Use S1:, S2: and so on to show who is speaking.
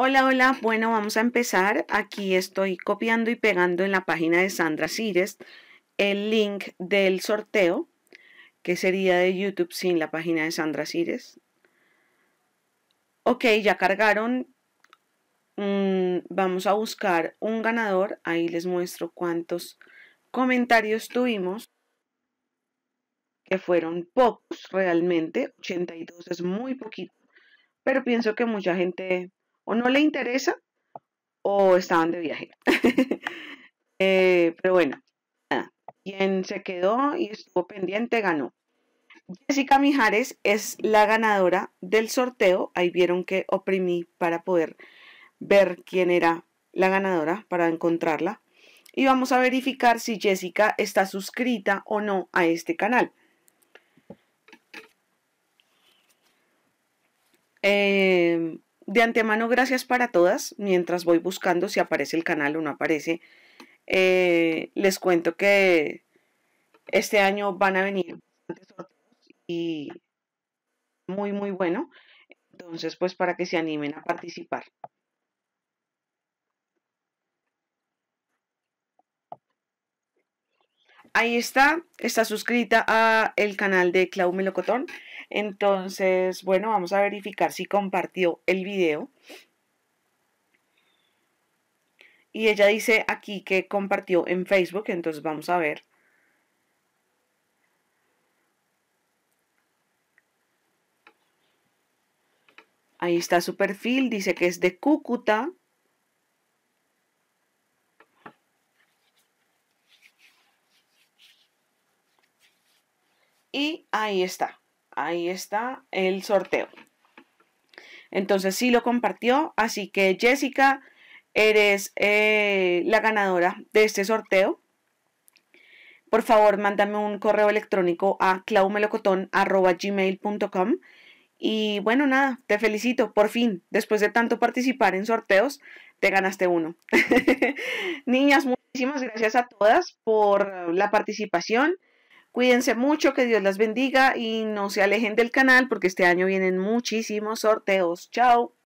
S1: Hola, hola. Bueno, vamos a empezar. Aquí estoy copiando y pegando en la página de Sandra Cires el link del sorteo, que sería de YouTube sin la página de Sandra Cires. Ok, ya cargaron. Mm, vamos a buscar un ganador. Ahí les muestro cuántos comentarios tuvimos, que fueron pocos realmente. 82 es muy poquito, pero pienso que mucha gente o no le interesa o estaban de viaje. Eh, pero bueno, quien se quedó y estuvo pendiente ganó. Jessica Mijares es la ganadora del sorteo. Ahí vieron que oprimí para poder ver quién era la ganadora, para encontrarla. Y vamos a verificar si Jessica está suscrita o no a este canal. Eh, de antemano, gracias para todas. Mientras voy buscando si aparece el canal o no aparece, eh, les cuento que este año van a venir y muy, muy bueno. Entonces, pues para que se animen a participar. ahí está, está suscrita a el canal de Clau Melocotón. Entonces, bueno, vamos a verificar si compartió el video. Y ella dice aquí que compartió en Facebook, entonces vamos a ver. Ahí está su perfil, dice que es de Cúcuta. Y ahí está, ahí está el sorteo. Entonces sí lo compartió, así que Jessica, eres eh, la ganadora de este sorteo. Por favor, mándame un correo electrónico a claumelocotón.com. y bueno, nada, te felicito, por fin, después de tanto participar en sorteos, te ganaste uno. Niñas, muchísimas gracias a todas por la participación. Cuídense mucho, que Dios las bendiga y no se alejen del canal porque este año vienen muchísimos sorteos. Chao.